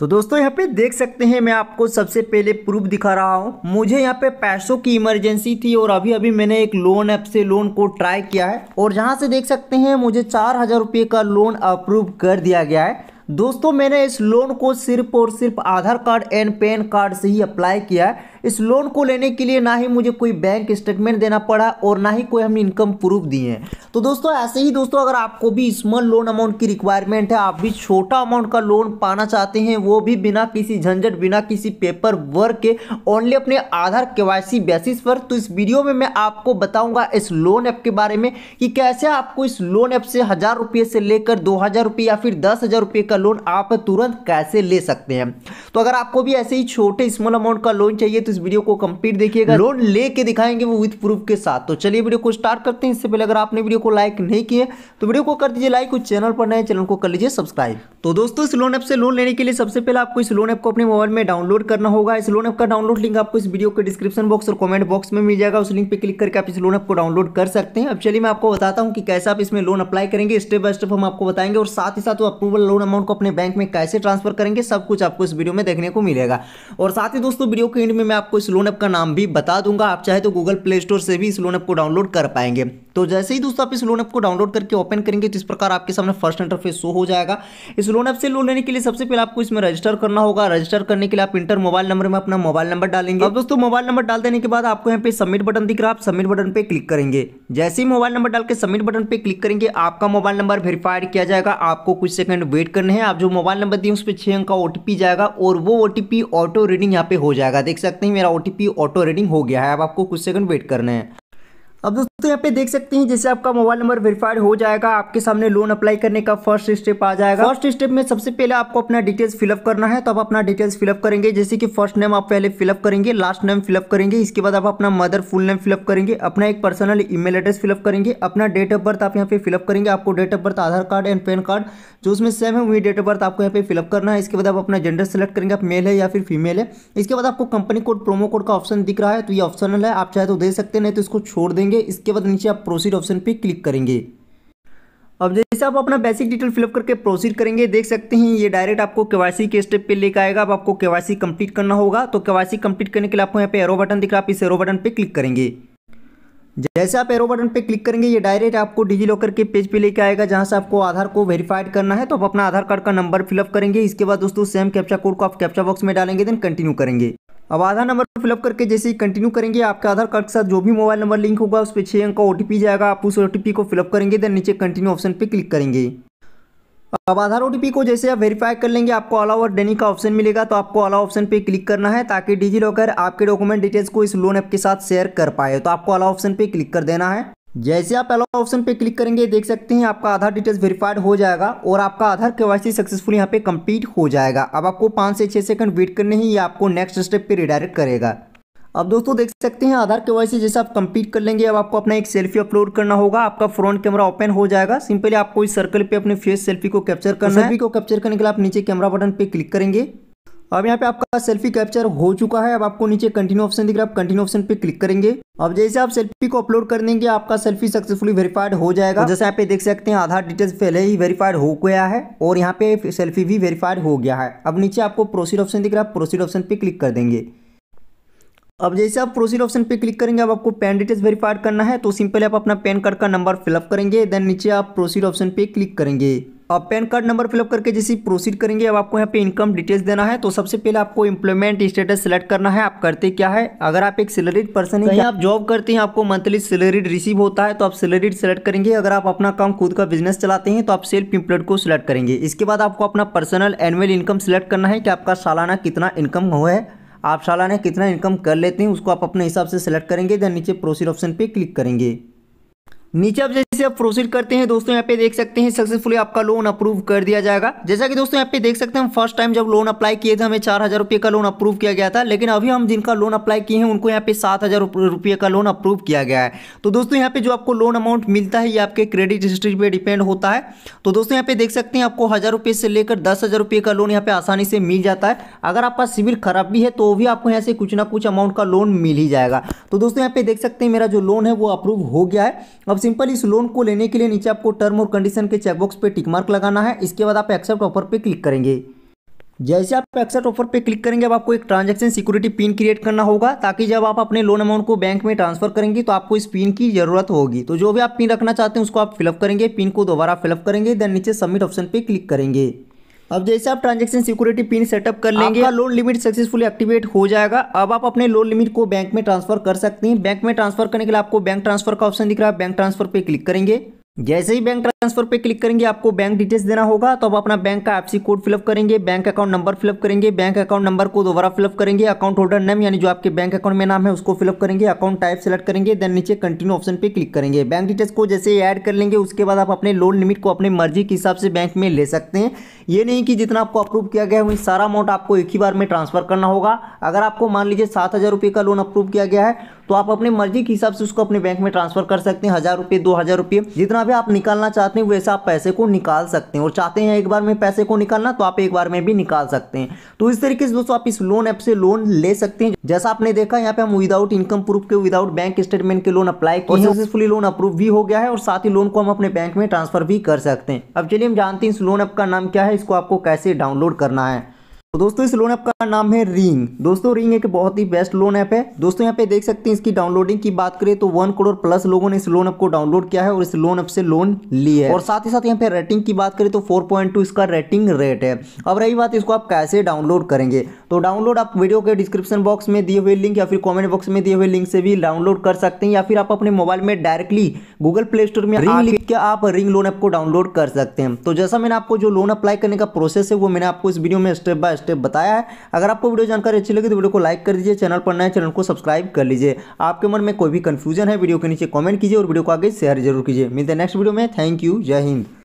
तो दोस्तों यहाँ पे देख सकते हैं मैं आपको सबसे पहले प्रूफ दिखा रहा हूँ मुझे यहाँ पे पैसों की इमरजेंसी थी और अभी अभी मैंने एक लोन ऐप से लोन को ट्राई किया है और यहाँ से देख सकते हैं मुझे चार हज़ार रुपये का लोन अप्रूव कर दिया गया है दोस्तों मैंने इस लोन को सिर्फ और सिर्फ Aadhaar card and PAN card से ही अप्लाई किया है इस लोन को लेने के लिए ना ही मुझे कोई बैंक स्टेटमेंट देना पड़ा और ना ही कोई हमने इनकम प्रूफ दिए हैं तो दोस्तों ऐसे ही दोस्तों अगर आपको भी स्मॉल लोन अमाउंट की रिक्वायरमेंट है आप भी छोटा अमाउंट का लोन पाना चाहते हैं वो भी बिना किसी झंझट बिना किसी पेपर वर्क के ओनली अपने आधार के बेसिस पर तो इस वीडियो में मैं आपको बताऊंगा इस लोन ऐप के बारे में कि कैसे आपको इस लोन ऐप से हज़ार रुपये से लेकर दो हज़ार रुपये या फिर दस हज़ार रुपये का लोन आप तुरंत कैसे ले सकते हैं तो अगर आपको भी ऐसे ही छोटे स्मॉल अमाउंट का लोन चाहिए तो इस वीडियो को कंप्लीट देखिएगा लोन लेके दिखाएंगे वो विद प्रूफ के साथ तो चलिए वीडियो को स्टार्ट करते हैं इससे पहले अगर आपने वीडियो को लाइक नहीं किए तो वीडियो को कर दीजिए लाइक उस चैनल पर नए चैनल को कर लीजिए सब्सक्राइब तो दोस्तों इस लोन ऐप से लोन लेने के लिए सबसे पहले आपको इस लोन ऐप को अपने मोबाइल में डाउनलोड करना होगा इस लोन ऐप का डाउनलोड लिंक आपको इस वीडियो के डिस्क्रिप्शन बॉक्स और कमेंट बॉक्स में मिल जाएगा उस लिंक पर क्लिक करके आप इस लोन ऐप को डाउनलोड कर सकते हैं अब चलिए मैं आपको बताता हूँ कि कैसे आप इसमें लोन अप्लाई करेंगे स्टेप बाय स्टेप हम आपको बताएंगे और साथ ही साथ अप्रूवल लोन अमाउंट को अपने बैंक में कैसे ट्रांसफर करेंगे सब कुछ आपको इस वीडियो में देखने को मिलेगा और साथ ही दोस्तों वीडियो के एंड में मैं आपको इस लोन ऐप का नाम भी बता दूंगा आप चाहे तो गूगल प्ले स्टोर से भी इस लोन ऐप को डाउनलोड कर पाएंगे तो जैसे ही दोस्तों आप इस लोन ऐप को डाउनलोड करके ओपन करेंगे जिस तो प्रकार आपके सामने फर्स्ट इंटरफेस शो हो जाएगा इस लोन ऐप से लोन लेने के लिए सबसे पहले आपको इसमें रजिस्टर करना होगा रजिस्टर करने के लिए आप इंटर मोबाइल नंबर में अपना मोबाइल नंबर डालेंगे अब दोस्तों मोबाइल नंबर डाल देने के बाद आपको यहाँ पे सबमिट बटन दिख रहा है आप सबमिट बटन पर क्लिक करेंगे जैसे ही मोबाइल नंबर डाल के सबमिट बटन पर क्लिक करेंगे आपका मोबाइल नंबर वेरीफाइड किया जाएगा आपको कुछ सेकंड वेट करने हैं आप जो मोबाइल नंबर दिए उस पर छः अंक का ओटीपी जाएगा और वो ओटीपी ऑटो रीडिंग यहाँ पे हो जाएगा देख सकते हैं ही मेरा ओ ऑटो रीडिंग हो गया है अब आपको कुछ सेकंड वेट करना है अब दोस्तों यहाँ पे देख सकते हैं जैसे आपका मोबाइल नंबर वेरीफाइड हो जाएगा आपके सामने लोन अप्लाई करने का फर्स्ट स्टेप आ जाएगा फर्स्ट स्टेप में सबसे पहले आपको अपना डिटेल्स फिलअप करना है तो आप अपना डिटेल्स फिलअप करेंगे जैसे कि फर्स्ट नेम आप पहले फिलअप करेंगे लास्ट नेम फिलअप करेंगे इसके बाद आप अपना मदर फुल नेम फिलअप करेंगे अपना एक पर्सनल ईमेल एड्रेस फिलअप करेंगे अपना डेट ऑफ बर्थ आप यहाँ पे फिलअप करेंगे आपको date of birth Aadhaar card and PAN card जो उसमें सेम है वही डेट ऑफ बर्थ आपको यहाँ पे फिलअप करना है इसके बाद आप अपना जेंडर सेलेक्ट करेंगे आप मेल है या फिर फीमेल है इसके बाद आपको कंपनी कोड प्रोमो कोड का ऑप्शन दिख रहा है तो ये ऑप्शनल है आप चाहे तो दे सकते हैं नहीं तो इसको छोड़ देंगे करेंगे इसके बाद नीचे आप प्रोसीड ऑप्शन पे क्लिक करेंगे अब जैसे आप अपना बेसिक डिटेल फिलअप करके प्रोसीड करेंगे देख सकते हैं ये डायरेक्ट आपको केवासी के स्टेप पे लेकर आएगा अब आपको केवासी कंप्लीट करना होगा तो केवासी कंप्लीट करने के लिए आपको यहाँ पे एरो बटन दिख रहा है आप इस एरो बटन पे क्लिक करेंगे जैसे आप एरो बटन पे क्लिक करेंगे ये डायरेक्ट आपको डिजी लॉकर के पेज पे लेके आएगा जहाँ से आपको आधार को वेरीफाइड करना है तो आप अपना आधार कार्ड का नंबर फिलअप करेंगे इसके बाद दोस्तों सेम कैप्चा कोड को आप कैप्चा बॉक्स में डालेंगे देन कंटिन्यू करेंगे अब आधार नंबर फिलअप करके जैसे ही कंटिन्यू करेंगे आपके आधार कार्ड के साथ जो भी मोबाइल नंबर लिंक होगा उस पर छः अंक का ओ जाएगा आप उस ओ को फिलअप करेंगे देन नीचे कंटिन्यू ऑप्शन पर क्लिक करेंगे अब आधार ओ को जैसे आप वेरीफाई कर लेंगे आपको अलाउ और डेनी का ऑप्शन मिलेगा तो आपको अलाउ ऑप्शन पे क्लिक करना है ताकि डिजी लॉकर आपके डॉक्यूमेंट डिटेल्स को इस लोन ऐप के साथ शेयर कर पाए तो आपको अलाउ ऑप्शन पे क्लिक कर देना है जैसे आप पहला ऑप्शन पे क्लिक करेंगे देख सकते हैं आपका आधार डिटेल्स वेरीफाइड हो जाएगा और आपका आधार सी सक्सेसफुल यहाँ पे कंप्लीट हो जाएगा अब आपको पाँच से छः सेकंड वेट करने ही ये आपको नेक्स्ट स्टेप पे रिडायरेक्ट करेगा अब दोस्तों देख सकते हैं आधार के सी जैसे आप कंप्लीट कर लेंगे अब आपको अपना एक सेल्फी अपलोड करना होगा आपका फ्रंट कैमरा ओपन हो जाएगा सिंपली आपको इस सर्कल पे अपने फेस सेल्फी को कैप्चर करना है सेल्फी को कैप्चर करने के लिए आप नीचे कैमरा बटन पे क्लिक करेंगे अब यहाँ पे आपका सेल्फी कैप्चर हो चुका है अब आपको नीचे कंटिन्यू ऑप्शन दिख रहा है आप कंटिन्यू ऑप्शन पे क्लिक करेंगे अब जैसे आप सेल्फी को अपलोड कर देंगे आपका सेल्फी सक्सेसफुली वेरीफाइड हो जाएगा तो जैसे यहाँ पे देख सकते हैं आधार डिटेल्स पहले ही वेरीफाइड हो गया है और यहाँ पे सेल्फी भी वेरीफाइड हो गया है अब नीचे आपको प्रोसीड ऑप्शन दिख रहा है प्रोसीड ऑप्शन पे क्लिक कर देंगे अब जैसे आप प्रोसीड ऑप्शन पे क्लिक करेंगे अब आपको पैन डिटेल्स वेरीफाइड करना है तो सिंपली आप अपना पैन कार्ड का नंबर फिलअप करेंगे देन नीचे आप प्रोसीड ऑप्शन पे क्लिक करेंगे अब पैन कार्ड नंबर फिलअप करके जैसे प्रोसीड करेंगे अब आपको यहाँ पे इनकम डिटेल्स देना है तो सबसे पहले आपको इम्प्लॉयमेंट स्टेटस सेलेक्ट करना है आप करते क्या है अगर आप एक सैलरीड पर्सन है आप जॉब करते हैं आपको मंथली सैलरीड रिसीव होता है तो आप सैलरीड सेलेक्ट करेंगे अगर आप अपना काम खुद का बिजनेस चलाते हैं तो आप सेल्फ इम्प्लॉयड को सिलेक्ट करेंगे इसके बाद आपको अपना पर्सनल एनुअल इनकम सेलेक्ट करना है कि आपका सालाना कितना इनकम हुआ है आप सालाना कितना इनकम कर लेते हैं उसको आप अपने हिसाब से सेलेक्ट करेंगे या नीचे प्रोसीड ऑप्शन पे क्लिक करेंगे नीचे आप से आप प्रोसीड करते हैं दोस्तों यहाँ पे देख सकते हैं सक्सेसफुली आपका लोन अप्रूव कर दिया जाएगा जैसा कि दोस्तों यहाँ पे देख सकते हैं फर्स्ट टाइम जब लोन अप्लाई किए थे हमें चार हजार रुपये का लोन अप्रूव किया गया था लेकिन अभी हम जिनका लोन अप्लाई किए हैं उनको यहाँ पे सात हजार रुपये का लोन अप्रूव किया गया है तो दोस्तों यहाँ पे जो आपको लोन अमाउंट मिलता है ये आपके क्रेडिट हिस्ट्री पर डिपेंड होता है तो दोस्तों यहाँ पे देख सकते हैं आपको हज़ार रुपये से लेकर दस हज़ार रुपये का लोन यहाँ पे आसानी से मिल जाता है अगर आपका सिविल खराब भी है तो भी आपको यहाँ से कुछ ना कुछ अमाउंट का लोन मिल ही जाएगा तो दोस्तों यहाँ पे देख सकते हैं मेरा जो लोन है वो अप्रूव हो गया है अब सिंपल इस लोन लोन को लेने के लिए नीचे आपको टर्म और कंडीशन के चेकबॉक्स पर टिक मार्क लगाना है इसके बाद आप एक्सेप्ट ऑफर पर क्लिक करेंगे जैसे आप एक्सेप्ट ऑफर पे क्लिक करेंगे अब आपको एक ट्रांजैक्शन सिक्योरिटी पिन क्रिएट करना होगा ताकि जब आप अपने लोन अमाउंट को बैंक में ट्रांसफर करेंगे तो आपको इस पिन की जरूरत होगी तो जो भी आप पिन रखना चाहते हैं उसको आप फिलअप करेंगे पिन को दोबारा फिलअप करेंगे देन नीचे सबमिट ऑप्शन पे क्लिक करेंगे अब जैसे आप ट्रांजेक्शन सिक्योरिटी पिन सेटअप कर लेंगे आपका लोन लिमिट सक्सेसफुली एक्टिवेट हो जाएगा अब आप अपने लोन लिमिट को बैंक में ट्रांसफर कर सकते हैं बैंक में ट्रांसफर करने के लिए आपको बैंक ट्रांसफर का ऑप्शन दिख रहा है बैंक ट्रांसफर पे क्लिक करेंगे जैसे ही बैंक ट्रांसफर पे क्लिक करेंगे आपको बैंक डिटेल्स देना होगा तो आप अपना बैंक का एफसी कोड फिलअप करेंगे बैंक अकाउंट नंबर फिलअप करेंगे बैंक अकाउंट नंबर को दोबारा फिलअप करेंगे अकाउंट होल्डर नेम यानी जो आपके बैंक अकाउंट में नाम है उसको फिलअप करेंगे अकाउंट टाइप सेलेक्ट करेंगे देन नीचे कंटिन्यू ऑप्शन पे क्लिक करेंगे बैंक डिटेल्स को जैसे ऐड कर लेंगे उसके बाद आप अपने लोन लिमिट को अपने मर्जी के हिसाब से बैंक में ले सकते हैं ये नहीं कि जितना आपको अप्रूव किया गया है वही सारा अमाउंट आपको एक ही बार में ट्रांसफर करना होगा अगर आपको मान लीजिए सात का लोन अप्रूव किया गया है तो आप अपने मर्जी के हिसाब से उसको अपने बैंक में ट्रांसफर कर सकते हैं हज़ार रुपये दो हज़ार रुपये जितना भी आप निकालना चाहते हैं वैसे आप पैसे को निकाल सकते हैं और चाहते हैं एक बार में पैसे को निकालना तो आप एक बार में भी निकाल सकते हैं तो इस तरीके से दोस्तों आप इस लोन ऐप से लोन ले सकते हैं जैसा आपने देखा यहाँ पे हम विदाउट इनकम प्रूफ के विदाउट बैंक स्टेटमेंट के लोन अप्लाई किए सक्सेसफुली लोन अप्रूव भी हो गया है और साथ ही लोन को हम अपने बैंक में ट्रांसफर भी कर सकते हैं अब चलिए हम जानते हैं इस लोन ऐप का नाम क्या है इसको आपको कैसे डाउनलोड करना है तो दोस्तों इस लोन ऐप का नाम है रिंग दोस्तों रिंग एक बहुत ही बेस्ट लोन ऐप है दोस्तों यहाँ पे देख सकते हैं इसकी डाउनलोडिंग की बात करें तो वन करोड़ प्लस लोगों ने इस लोन ऐप को डाउनलोड किया है और इस लोन ऐप से लोन लिया है और साथ ही साथ यहाँ पे रेटिंग की बात करें तो 4.2 इसका रेटिंग रेट है अब रही बात इसको आप कैसे डाउनलोड करेंगे तो डाउनलोड आप वीडियो के डिस्क्रिप्शन बॉक्स में दिए हुए लिंक या फिर कॉमेंट बॉक्स में दिए हुए लिंक से भी डाउनलोड कर सकते हैं या फिर आप अपने मोबाइल में डायरेक्टली गूगल प्ले स्टोर में रिंग लिख के आप रिंग लोन ऐप को डाउनलोड कर सकते हैं तो जैसा मैंने आपको जो लोन अप्लाई करने का प्रोसेस है वो मैंने आपको इस वीडियो में स्टेप बाय स्टेप बताया है अगर आपको वीडियो जानकारी अच्छी लगी तो वीडियो को लाइक कर दीजिए चैनल पर नए चैनल को सब्सक्राइब कर लीजिए आपके मन में कोई भी कन्फ्यूजन है वीडियो के नीचे कॉमेंट कीजिए और वीडियो को आगे शेयर जरूर कीजिए मिलते नेक्स्ट वीडियो में थैंक यू जय हिंद